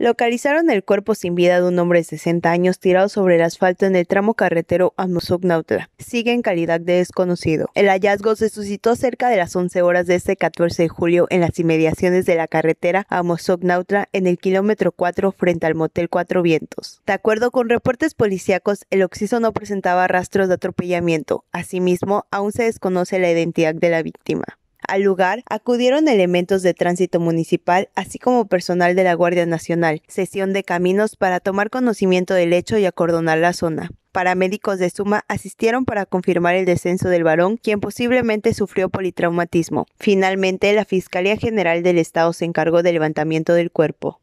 Localizaron el cuerpo sin vida de un hombre de 60 años tirado sobre el asfalto en el tramo carretero amosognautra Sigue en calidad de desconocido. El hallazgo se suscitó cerca de las 11 horas de este 14 de julio en las inmediaciones de la carretera amozoc en el kilómetro 4 frente al motel Cuatro Vientos. De acuerdo con reportes policíacos, el occiso no presentaba rastros de atropellamiento. Asimismo, aún se desconoce la identidad de la víctima. Al lugar acudieron elementos de tránsito municipal, así como personal de la Guardia Nacional, sesión de caminos para tomar conocimiento del hecho y acordonar la zona. Paramédicos de Suma asistieron para confirmar el descenso del varón, quien posiblemente sufrió politraumatismo. Finalmente, la Fiscalía General del Estado se encargó del levantamiento del cuerpo.